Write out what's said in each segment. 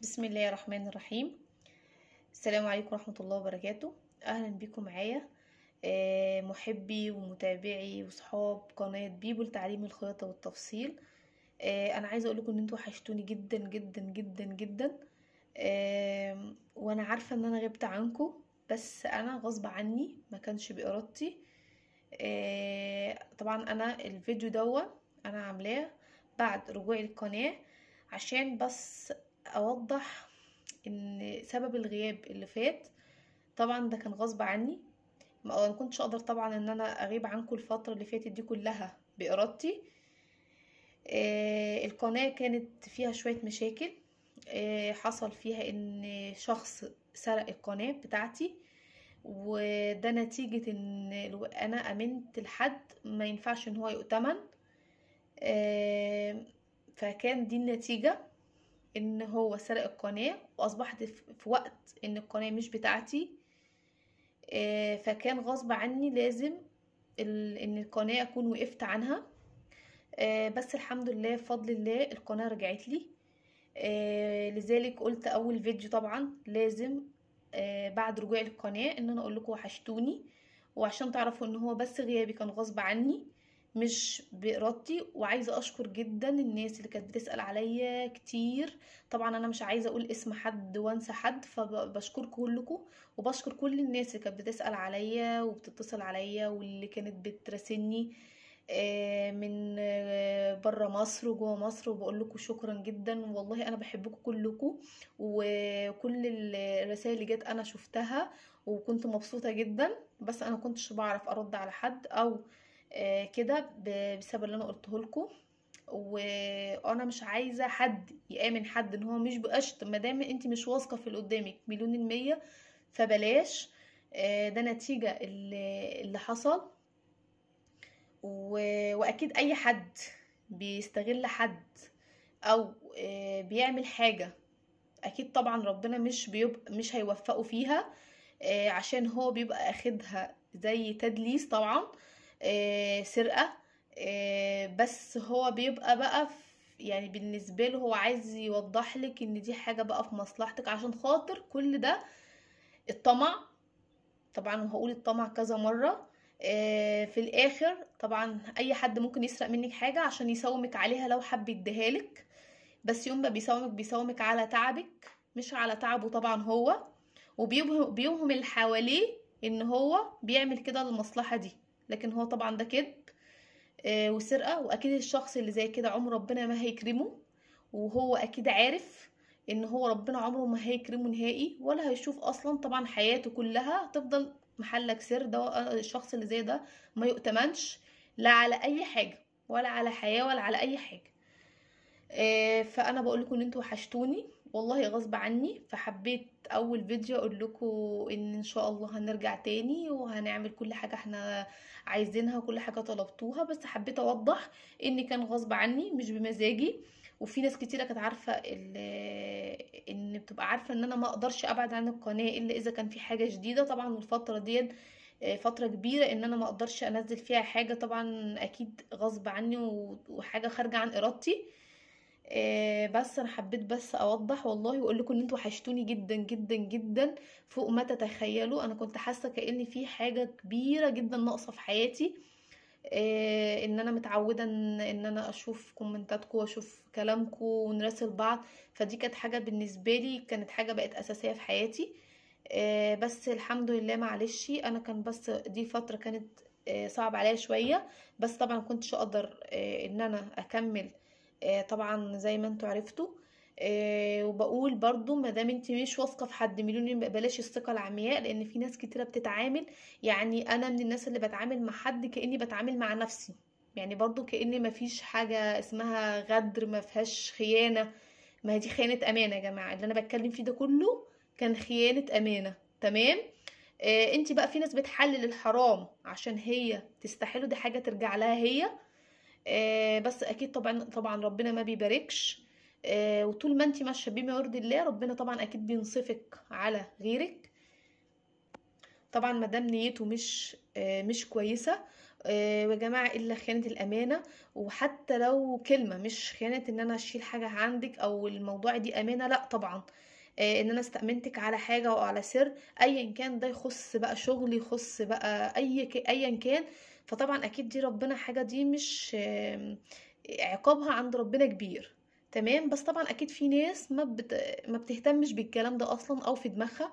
بسم الله الرحمن الرحيم السلام عليكم ورحمة الله وبركاته أهلا بكم معايا آه، محبي ومتابعي وصحاب قناة بيبو لتعليم الخياطة والتفصيل آه، أنا عايزة أقولكم إن انتوا وحشتوني جدا جدا جدا جدا آه، وأنا عارفة إن أنا غبت عنكم بس أنا غصب عني ما كانش بإرادتي طبعا أنا الفيديو دوت أنا عاملاه بعد رجوعي للقناة عشان بس اوضح ان سبب الغياب اللي فات طبعا ده كان غصب عني ما كنتش اقدر طبعا ان انا اغيب عنكم الفتره اللي فاتت دي كلها بارادتي آه القناه كانت فيها شويه مشاكل آه حصل فيها ان شخص سرق القناه بتاعتي وده نتيجه ان انا امنت لحد ما ينفعش ان هو يؤتمن آه فكان دي النتيجه ان هو سرق القناة واصبحت في وقت ان القناة مش بتاعتي آه، فكان غصب عني لازم ان القناة اكون وقفت عنها آه، بس الحمد لله بفضل الله القناة رجعت لي آه، لذلك قلت اول فيديو طبعا لازم بعد رجوع القناة ان انا اقول لكم وحشتوني وعشان تعرفوا ان هو بس غيابي كان غصب عني مش بإرادتي وعايزة أشكر جدا الناس اللي كانت بتسأل عليا كتير طبعا أنا مش عايزة أقول اسم حد وأنسى حد فبشكر كلكم وبشكر كل الناس اللي كانت بتسأل عليا وبتتصل عليا واللي كانت بتراسلني آه، من آه، بره مصر وجوه مصر وبقول لكم شكرا جدا والله انا بحبكم كلكم وكل الرسائل اللي جت انا شفتها وكنت مبسوطه جدا بس انا كنتش بعرف ارد على حد او آه، كده بسبب اللي انا قلته لكم وانا مش عايزه حد يامن حد ان هو مش بقشط ما دام انت مش واثقه في اللي قدامك مليون الميه فبلاش آه، ده نتيجه اللي, حصل واكيد اي حد بيستغل حد او آه، بيعمل حاجه اكيد طبعا ربنا مش بيبقى مش هيوفقه فيها عشان هو بيبقى اخدها زي تدليس طبعا آه آه، سرقة آه، بس هو بيبقى بقى في يعني بالنسبة له هو عايز يوضح لك ان دي حاجة بقى في مصلحتك عشان خاطر كل ده الطمع طبعا وهقول الطمع كذا مرة آه، في الاخر طبعا اي حد ممكن يسرق منك حاجة عشان يساومك عليها لو حب يديها لك بس يوم ما بيساومك بيساومك على تعبك مش على تعبه طبعا هو وبيوهم اللي حواليه ان هو بيعمل كده للمصلحة دي لكن هو طبعا ده كذب آه، وسرقه واكيد الشخص اللي زي كده عمر ربنا ما هيكرمه وهو اكيد عارف ان هو ربنا عمره ما هيكرمه نهائي ولا هيشوف اصلا طبعا حياته كلها تفضل محلك سر ده آه، الشخص اللي زي ده ما يؤتمنش لا على اي حاجه ولا على حياه ولا على اي حاجه آه، فانا بقول لكم ان انتوا وحشتوني والله غصب عني فحبيت اول فيديو اقول لكم ان ان شاء الله هنرجع تاني وهنعمل كل حاجه احنا عايزينها وكل حاجه طلبتوها بس حبيت اوضح ان كان غصب عني مش بمزاجي وفي ناس كتيره كانت عارفه آه، ان بتبقى عارفه ان انا ما اقدرش ابعد عن القناه الا اذا كان في حاجه جديده طبعا الفتره ديت آه، فتره كبيره ان انا ما اقدرش انزل فيها حاجه طبعا اكيد غصب عني وحاجه خارجه عن ارادتي آه، بس انا حبيت بس اوضح والله واقول لكم ان انتوا وحشتوني جدا جدا جدا فوق ما تتخيلوا انا كنت حاسه كان في حاجه كبيره جدا ناقصه في حياتي آه، ان انا متعوده ان انا اشوف كومنتاتكم واشوف كلامكم ونراسل بعض فدي كانت حاجه بالنسبه لي كانت حاجه بقت اساسيه في حياتي آه، بس الحمد لله معلش انا كان بس دي فتره كانت صعب عليا شويه بس طبعا كنتش اقدر ان انا اكمل آه، طبعا زي ما انتوا عرفتوا آه، وبقول برضو ما دام انت مش واثقه في حد مليون بلاش الثقه العمياء لان في ناس كتيره بتتعامل يعني انا من الناس اللي بتعامل مع حد كاني بتعامل مع نفسي يعني برضو كان مفيش حاجه اسمها غدر ما فيهاش خيانه ما هي دي خيانه امانه يا جماعه اللي انا بتكلم فيه ده كله كان خيانه امانه تمام آه انت بقى في ناس بتحلل الحرام عشان هي تستحله دي حاجه ترجع لها هي آه، بس اكيد طبعا طبعا ربنا ما بيباركش آه، وطول ما انت ماشيه بما يرضي الله ربنا طبعا اكيد بينصفك على غيرك طبعا مادام نيته مش آه، مش كويسه يا جماعه الا خيانه الامانه وحتى لو كلمه مش خيانه ان انا اشيل حاجه عندك او الموضوع دي امانه لا طبعا ان انا استأمنتك على حاجة او على سر ايا كان ده يخص بقى شغلي يخص بقى اي ايا كان فطبعا اكيد دي ربنا حاجه دي مش عقابها عند ربنا كبير تمام بس طبعا اكيد في ناس ما بت... ما بتهتمش بالكلام ده اصلا او في دماغها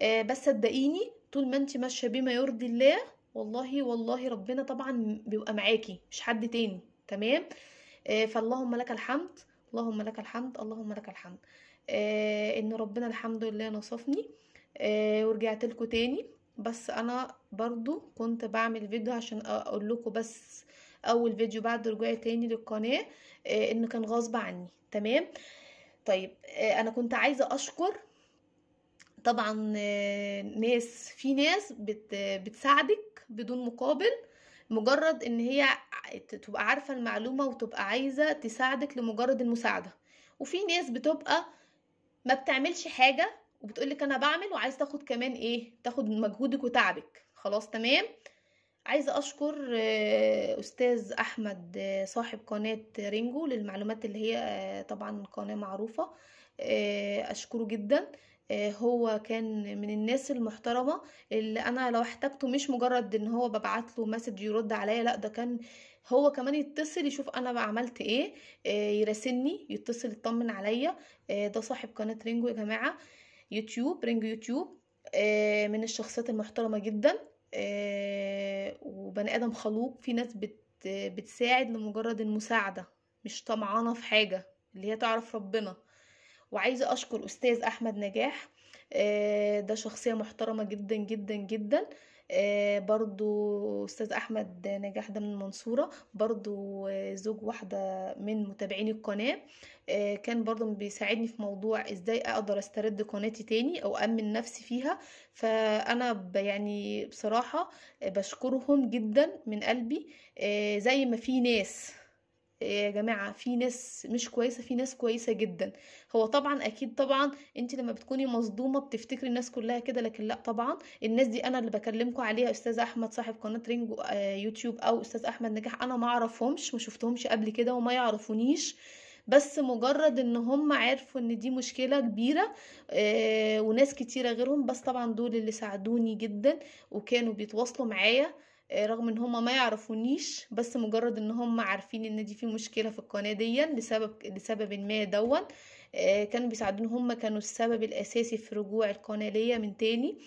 آه، بس صدقيني طول ما انت ماشيه بما يرضي الله والله والله ربنا طبعا بيبقى معاكي مش حد تاني تمام آه، فاللهم لك الحمد اللهم لك الحمد اللهم لك الحمد آه، ان ربنا الحمد لله نصفني ورجعت لكم تاني بس انا برضو كنت بعمل فيديو عشان اقول لكم بس اول فيديو بعد رجوعي تاني للقناه آه، انه كان غصب عني تمام طيب آه، انا كنت عايزه اشكر طبعا آه، ناس في ناس بتساعدك بدون مقابل مجرد ان هي تبقى عارفه المعلومه وتبقى عايزه تساعدك لمجرد المساعده وفي ناس بتبقى ما بتعملش حاجه وبتقول لك انا بعمل وعايز تاخد كمان ايه تاخد مجهودك وتعبك خلاص تمام عايزه اشكر آه، استاذ احمد آه، صاحب قناه رينجو للمعلومات اللي هي آه، طبعا قناه معروفه اشكره جدا هو كان من الناس المحترمة اللي أنا لو احتاجته مش مجرد إن هو ببعت له مسج يرد عليا لأ ده كان هو كمان يتصل يشوف أنا عملت إيه يراسلني يتصل يطمن عليا ده صاحب قناة رينجو يا جماعة يوتيوب رينج يوتيوب آه، من الشخصيات المحترمه جدا آه، وبني ادم خلوق في ناس بتساعد لمجرد المساعده مش طمعانه في حاجه اللي هي تعرف ربنا وعايزه اشكر استاذ احمد نجاح آه، ده شخصيه محترمه جدا جدا جدا آه، برضو استاذ احمد نجاح ده من المنصوره برضو زوج واحده من متابعين القناه آه، كان برضو بيساعدني في موضوع ازاي اقدر استرد قناتي تاني او امن نفسي فيها فانا يعني بصراحه بشكرهم جدا من قلبي آه، زي ما في ناس يا جماعة في ناس مش كويسة في ناس كويسة جدا هو طبعا أكيد طبعا أنت لما بتكوني مصدومة بتفتكري الناس كلها كده لكن لأ طبعا الناس دي أنا اللي بكلمكم عليها أستاذ أحمد صاحب قناة رينجو آه، يوتيوب أو أستاذ أحمد نجاح أنا ما أعرفهمش ما شفتهمش قبل كده وما يعرفونيش بس مجرد ان هم عرفوا ان دي مشكله كبيره آه، وناس كتيره غيرهم بس طبعا دول اللي ساعدوني جدا وكانوا بيتواصلوا معايا آه، رغم ان هما ما يعرفونيش بس مجرد ان هما عارفين ان دي في مشكله في القناه دي لسبب لسبب ما دون آه، كانوا بيساعدوني هما كانوا السبب الاساسي في رجوع القناه ليا من تاني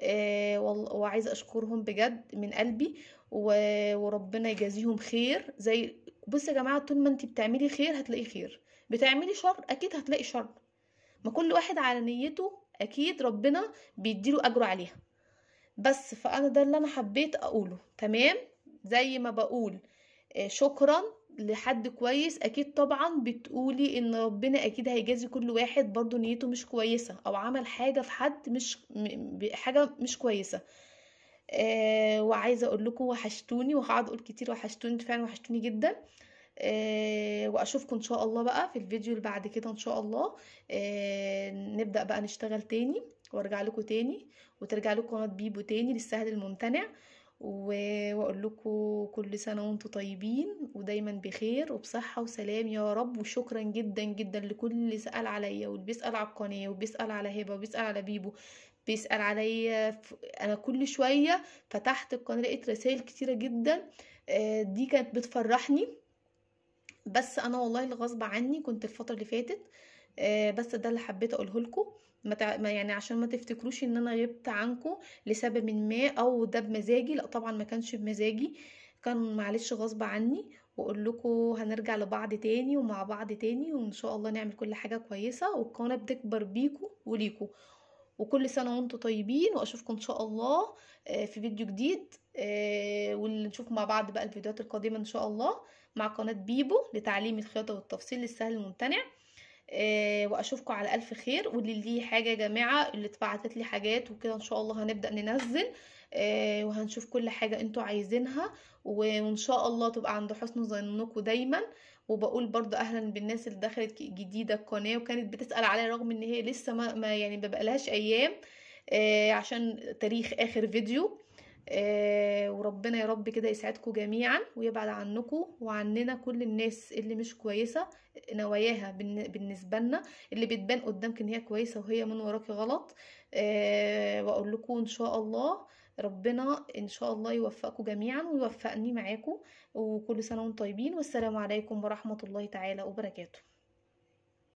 آه، وعايزه اشكرهم بجد من قلبي وربنا يجازيهم خير زي بص يا جماعه طول ما انت بتعملي خير هتلاقي خير بتعملي شر اكيد هتلاقي شر ما كل واحد على نيته اكيد ربنا بيديله اجره عليها بس فانا ده اللي انا حبيت اقوله تمام زي ما بقول آه، شكرا لحد كويس اكيد طبعا بتقولي ان ربنا اكيد هيجازي كل واحد برضو نيته مش كويسه او عمل حاجه في حد مش حاجه مش كويسه آه وعايزه اقول لكم وحشتوني وهقعد اقول كتير وحشتوني فعلا وحشتوني جدا آه واشوفكم ان شاء الله بقى في الفيديو اللي بعد كده ان شاء الله آه نبدا بقى نشتغل تاني وارجع لكم تاني وترجع لكم قناه بيبو تاني للسهل الممتنع واقول لكم كل سنه وانتم طيبين ودايما بخير وبصحه وسلام يا رب وشكرا جدا جدا لكل اللي سال عليا واللي بيسال على القناه وبيسال على هبه وبيسال على بيبو بيسال عليا انا كل شويه فتحت القناه لقيت رسائل كتيره جدا آه، دي كانت بتفرحني بس انا والله اللي غصب عني كنت الفتره اللي فاتت آه بس ده اللي حبيت اقوله لكم ما يعني عشان ما تفتكروش ان انا غبت عنكم لسبب ما او ده بمزاجي لا طبعا ما كانش بمزاجي كان معلش غصب عني واقول لكم هنرجع لبعض تاني ومع بعض تاني وان شاء الله نعمل كل حاجه كويسه والقناه بتكبر بيكم وليكم وكل سنه وانتم طيبين واشوفكم ان شاء الله آه، في فيديو جديد آه، ونشوف مع بعض بقى الفيديوهات القادمه ان شاء الله مع قناة بيبو لتعليم الخياطة والتفصيل للسهل الممتنع آه، واشوفكم على الف خير واللي ليه حاجه يا جماعه اللي اتبعتت لي حاجات وكده ان شاء الله هنبدا ننزل آه، وهنشوف كل حاجه انتوا عايزينها وان شاء الله تبقى عند حسن ظنكم دايما وبقول برضو اهلا بالناس اللي دخلت جديده القناه وكانت بتسال عليا رغم ان هي لسه ما, يعني ببقى لهاش ايام آه، عشان تاريخ اخر فيديو آه، وربنا يا رب كده يسعدكم جميعا ويبعد عنكم وعننا كل الناس اللي مش كويسة نواياها بالنسبة لنا اللي بتبان قدامك ان هي كويسة وهي من وراك غلط آه، واقول لكم ان شاء الله ربنا ان شاء الله يوفقكم جميعا ويوفقني معاكم وكل سنة وانتم طيبين والسلام عليكم ورحمة الله تعالى وبركاته